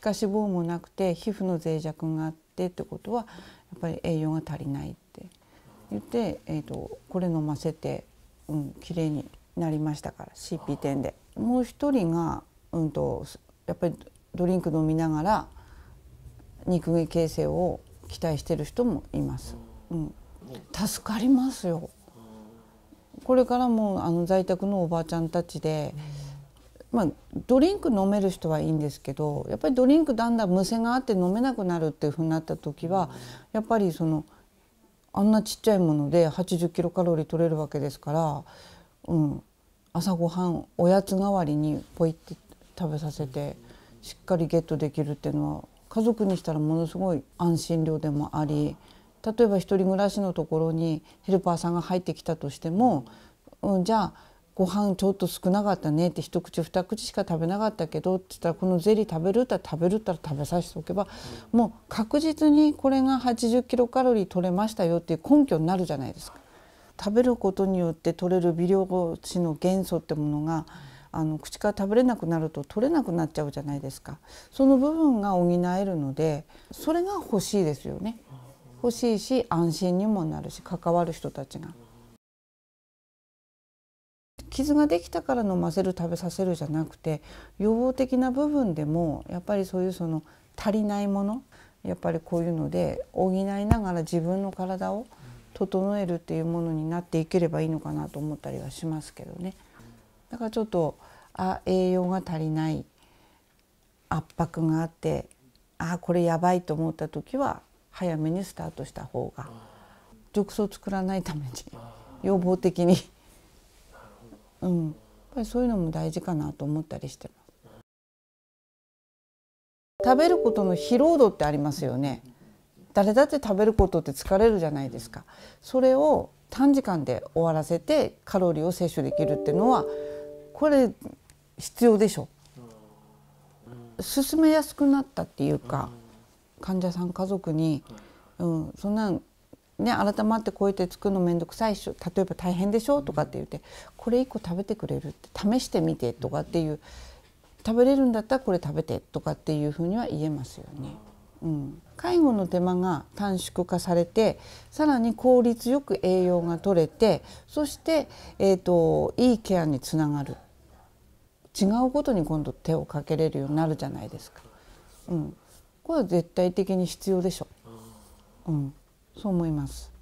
皮下脂肪もなくて皮膚の脆弱があってってことはやっぱり栄養が足りないって言って、えーと、これ飲ませて、うん、綺麗になりましたから CP10 で。もう一人が、うんと、やっぱりドリンク飲みながら肉食い形成を期待してる人もいます。うん、助かりますよこれからもあの在宅のおばあちゃんたちで、うんまあ、ドリンク飲める人はいいんですけどやっぱりドリンクだんだんむせがあって飲めなくなるっていうふうになった時はやっぱりそのあんなちっちゃいもので80キロカロリー取れるわけですから、うん、朝ごはんおやつ代わりにポイって食べさせてしっかりゲットできるっていうのは家族にしたらものすごい安心量でもあり例えば一人暮らしのところにヘルパーさんが入ってきたとしても、うん、じゃあご飯ちょっと少なかったねって一口二口しか食べなかったけどって言ったらこのゼリー食べるったら食べるったら食べさせておけば、うん、もう確実にこれが80キロカロリー取れましたよっていう根拠になるじゃないですか。食べることによって取れる微量子の元素ってものがあの口から食べれなくなると取れなくなっちゃうじゃないですかその部分が補えるのでそれが欲しいですよね欲しいし安心にもなるし関わる人たちが。傷ができたから飲ませる食べさせるじゃなくて予防的な部分でもやっぱりそういうその足りないものやっぱりこういうので補いながら自分の体を整えるっていうものになっていければいいのかなと思ったりはしますけどね。だからちょっとあ栄養が足りない圧迫があってあこれやばいと思った時は早めにスタートした方が毒素を作らないために予防的に。うん、やっぱりそういうのも大事かなと思ったりしてます食べることの疲労度ってありますよね誰だって食べることって疲れるじゃないですかそれを短時間で終わらせてカロリーを摂取できるっていうのはこれ必要でしょ進めやすくなったっていうか患者さん家族に、うん、そんなんね、改まってこうやって作るの面倒くさいしょ例えば大変でしょとかって言ってこれ1個食べてくれるって試してみてとかっていう食べれるんだったらこれ食べてとかっていうふうには言えますよね。うん、介護の手間が短縮化されてさらに効率よく栄養が取れてそして、えーと、といいケアにつながる違うことに今度手をかけれるようになるじゃないですか。うん、これは絶対的に必要でしょ。うんそう思います。